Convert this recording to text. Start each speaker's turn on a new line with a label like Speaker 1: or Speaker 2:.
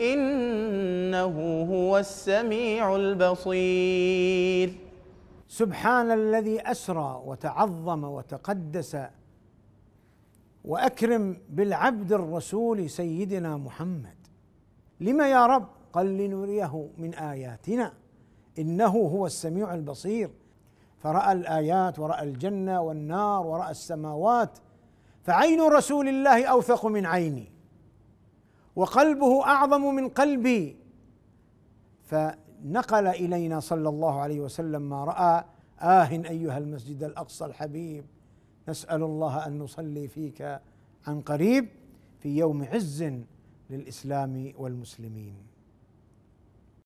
Speaker 1: إنه هو السميع البصير سبحان
Speaker 2: الذي أسرى وتعظم وتقدس وأكرم بالعبد الرسول سيدنا محمد لما يا رب قل لنريه من آياتنا إنه هو السميع البصير فرأى الآيات ورأى الجنة والنار ورأى السماوات فعين رسول الله أوثق من عيني وقلبه اعظم من قلبي فنقل الينا صلى الله عليه وسلم ما راى آه أيها المسجد الأقصى الحبيب نسأل الله أن نصلي فيك عن قريب في يوم عز للإسلام والمسلمين